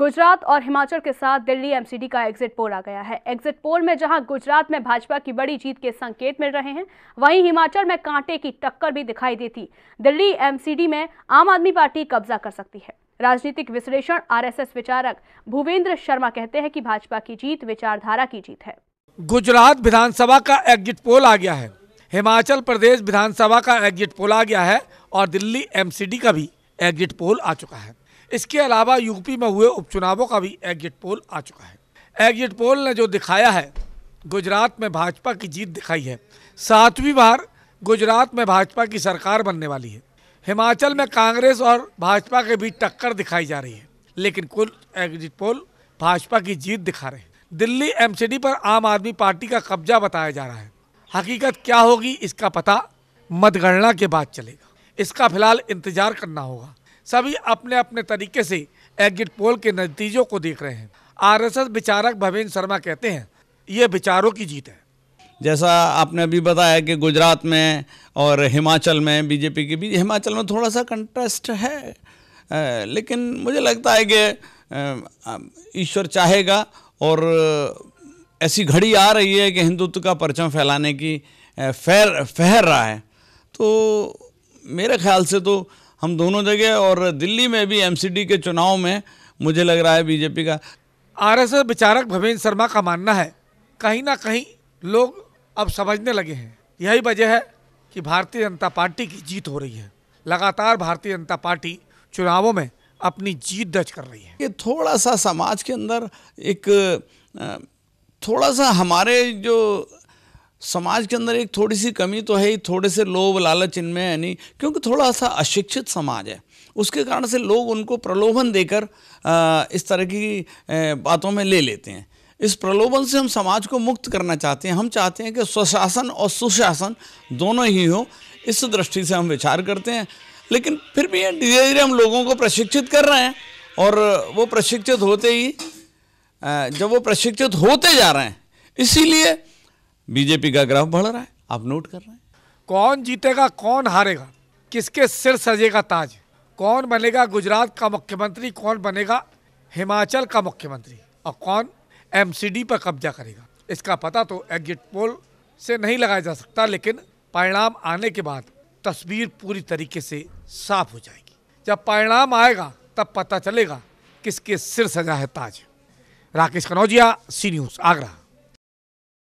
गुजरात और हिमाचल के साथ दिल्ली एमसीडी का एग्जिट पोल आ गया है एग्जिट पोल में जहां गुजरात में भाजपा की बड़ी जीत के संकेत मिल रहे हैं वहीं हिमाचल में कांटे की टक्कर भी दिखाई देती दिल्ली एमसीडी में आम आदमी पार्टी कब्जा कर सकती है राजनीतिक विश्लेषण आरएसएस विचारक भूपेंद्र शर्मा कहते हैं कि भाजपा की जीत विचारधारा की जीत है गुजरात विधानसभा का एग्जिट पोल आ गया है हिमाचल प्रदेश विधानसभा का एग्जिट पोल आ गया है और दिल्ली एमसीडी का भी एग्जिट पोल आ चुका है इसके अलावा यूपी में हुए उपचुनावों का भी एग्जिट पोल आ चुका है एग्जिट पोल ने जो दिखाया है गुजरात में भाजपा की जीत दिखाई है सातवीं बार गुजरात में भाजपा की सरकार बनने वाली है हिमाचल में कांग्रेस और भाजपा के बीच टक्कर दिखाई जा रही है लेकिन कुल एग्जिट पोल भाजपा की जीत दिखा रहे हैं दिल्ली एमसीडी पर आम आदमी पार्टी का कब्जा बताया जा रहा है हकीकत क्या होगी इसका पता मतगणना के बाद चलेगा इसका फिलहाल इंतजार करना होगा सभी अपने अपने तरीके से एग्जिट पोल के नतीजों को देख रहे हैं आरएसएस विचारक भवेंद्र शर्मा कहते हैं ये विचारों की जीत है जैसा आपने अभी बताया कि गुजरात में और हिमाचल में बीजेपी के बीच हिमाचल में थोड़ा सा कंटेस्ट है लेकिन मुझे लगता है कि ईश्वर चाहेगा और ऐसी घड़ी आ रही है कि हिंदुत्व का परचम फैलाने की फैर फहर रहा है तो मेरे ख्याल से तो हम दोनों जगह और दिल्ली में भी एमसीडी के चुनाव में मुझे लग रहा है बीजेपी का आरएसएस विचारक भवेंद्र शर्मा का मानना है कहीं ना कहीं लोग अब समझने लगे हैं यही वजह है कि भारतीय जनता पार्टी की जीत हो रही है लगातार भारतीय जनता पार्टी चुनावों में अपनी जीत दर्ज कर रही है ये थोड़ा सा समाज के अंदर एक थोड़ा सा हमारे जो समाज के अंदर एक थोड़ी सी कमी तो है ही थोड़े से लोभ लालच इनमें है नहीं क्योंकि थोड़ा सा अशिक्षित समाज है उसके कारण से लोग उनको प्रलोभन देकर इस तरह की बातों में ले लेते हैं इस प्रलोभन से हम समाज को मुक्त करना चाहते हैं हम चाहते हैं कि स्वशासन और सुशासन दोनों ही हो इस दृष्टि से हम विचार करते हैं लेकिन फिर भी धीरे धीरे हम लोगों को प्रशिक्षित कर रहे हैं और वो प्रशिक्षित होते ही जब वो प्रशिक्षित होते जा रहे हैं इसीलिए बीजेपी का ग्राफ बढ़ रहा है आप नोट कर रहे हैं कौन जीतेगा कौन हारेगा किसके सिर सजेगा ताज कौन बनेगा गुजरात का मुख्यमंत्री कौन बनेगा हिमाचल का मुख्यमंत्री और कौन एमसीडी पर कब्जा करेगा इसका पता तो एग्जिट पोल से नहीं लगाया जा सकता लेकिन परिणाम आने के बाद तस्वीर पूरी तरीके से साफ हो जाएगी जब परिणाम आएगा तब पता चलेगा किसके सिर सजा है ताज राकेश कनौजिया सी न्यूज़ आगरा